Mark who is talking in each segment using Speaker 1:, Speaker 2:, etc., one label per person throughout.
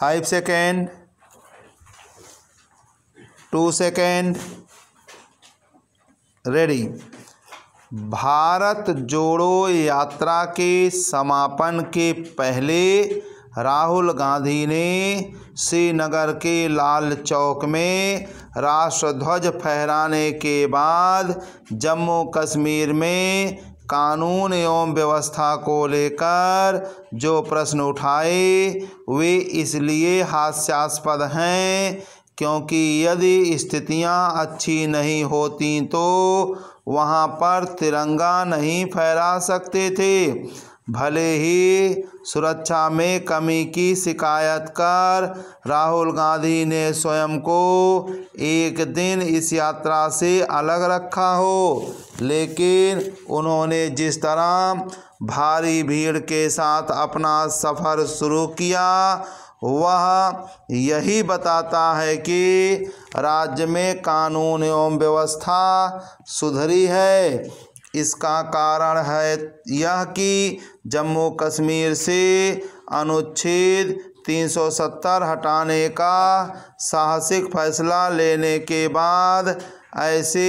Speaker 1: five second two second ready Bharat Jodo Yatra के समापन के पहले राहुल गांधी ने श्रीनगर के लाल चौक में राष्ट्रध्वज फहराने के बाद जम्मू कश्मीर में कानून एवं व्यवस्था को लेकर जो प्रश्न उठाए वे इसलिए हास्यास्पद हैं क्योंकि यदि स्थितियां अच्छी नहीं होती तो वहां पर तिरंगा नहीं फहरा सकते थे भले ही सुरक्षा में कमी की शिकायत कर राहुल गांधी ने स्वयं को एक दिन इस यात्रा से अलग रखा हो लेकिन उन्होंने जिस तरह भारी भीड़ के साथ अपना सफ़र शुरू किया वह यही बताता है कि राज्य में कानून एवं व्यवस्था सुधरी है इसका कारण है यह कि जम्मू कश्मीर से अनुच्छेद 370 हटाने का साहसिक फैसला लेने के बाद ऐसे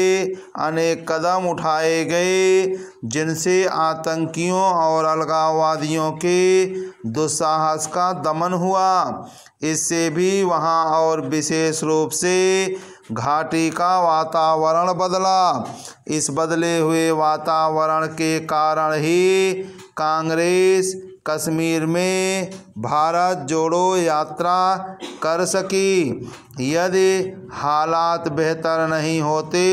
Speaker 1: अनेक कदम उठाए गए जिनसे आतंकियों और अलगाववादियों के दुस्साहस का दमन हुआ इससे भी वहां और विशेष रूप से घाटी का वातावरण बदला इस बदले हुए वातावरण के कारण ही कांग्रेस कश्मीर में भारत जोड़ो यात्रा कर सकी यदि हालात बेहतर नहीं होते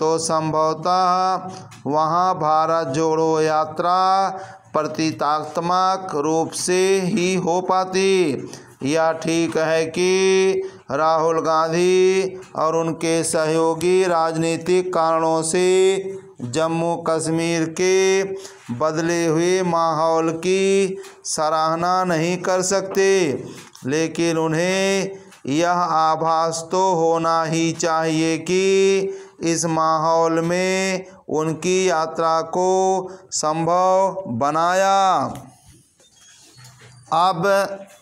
Speaker 1: तो संभवतः वहाँ भारत जोड़ो यात्रा प्रतीतात्मक रूप से ही हो पाती यह ठीक है कि राहुल गांधी और उनके सहयोगी राजनीतिक कारणों से जम्मू कश्मीर के बदले हुए माहौल की सराहना नहीं कर सकते लेकिन उन्हें यह आभास तो होना ही चाहिए कि इस माहौल में उनकी यात्रा को संभव बनाया अब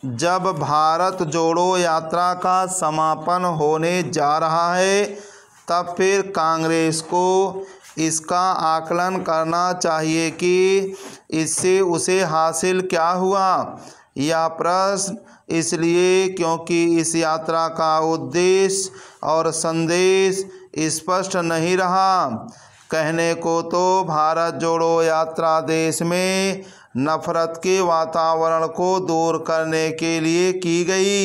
Speaker 1: जब भारत जोड़ो यात्रा का समापन होने जा रहा है तब फिर कांग्रेस को इसका आकलन करना चाहिए कि इससे उसे हासिल क्या हुआ यह प्रश्न इसलिए क्योंकि इस यात्रा का उद्देश्य और संदेश स्पष्ट नहीं रहा कहने को तो भारत जोड़ो यात्रा देश में नफरत के वातावरण को दूर करने के लिए की गई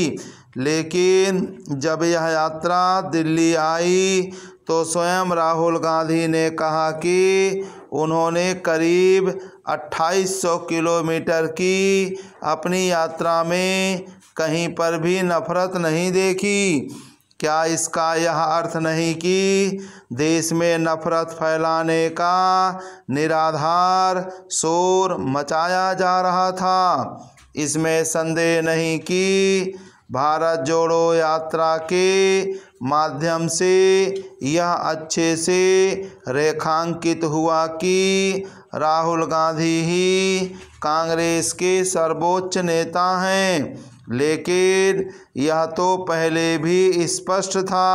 Speaker 1: लेकिन जब यह यात्रा दिल्ली आई तो स्वयं राहुल गांधी ने कहा कि उन्होंने करीब 2800 किलोमीटर की अपनी यात्रा में कहीं पर भी नफरत नहीं देखी क्या इसका यह अर्थ नहीं कि देश में नफरत फैलाने का निराधार शोर मचाया जा रहा था इसमें संदेह नहीं कि भारत जोड़ो यात्रा के माध्यम से यह अच्छे से रेखांकित हुआ कि राहुल गांधी ही कांग्रेस के सर्वोच्च नेता हैं लेकिन यह तो पहले भी स्पष्ट था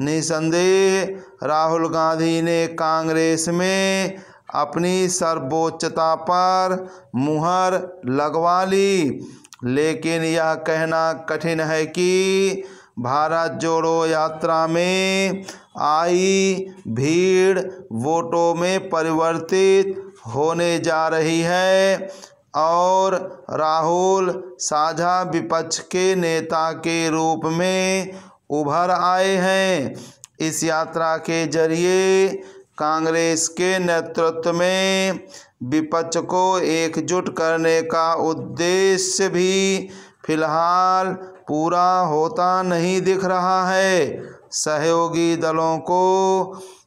Speaker 1: निसंदेह राहुल गांधी ने कांग्रेस में अपनी सर्वोच्चता पर मुहर लगवा ली लेकिन यह कहना कठिन है कि भारत जोड़ो यात्रा में आई भीड़ वोटों में परिवर्तित होने जा रही है और राहुल साझा विपक्ष के नेता के रूप में उभर आए हैं इस यात्रा के जरिए कांग्रेस के नेतृत्व में विपक्ष को एकजुट करने का उद्देश्य भी फिलहाल पूरा होता नहीं दिख रहा है सहयोगी दलों को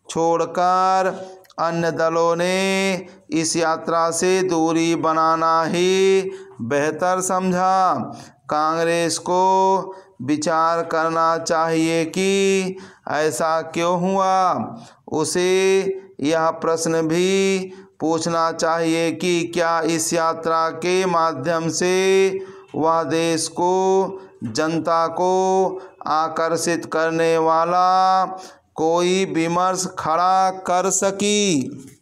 Speaker 1: छोड़कर अन्य दलों ने इस यात्रा से दूरी बनाना ही बेहतर समझा कांग्रेस को विचार करना चाहिए कि ऐसा क्यों हुआ उसे यह प्रश्न भी पूछना चाहिए कि क्या इस यात्रा के माध्यम से वह देश को जनता को आकर्षित करने वाला कोई विमर्श खड़ा कर सकी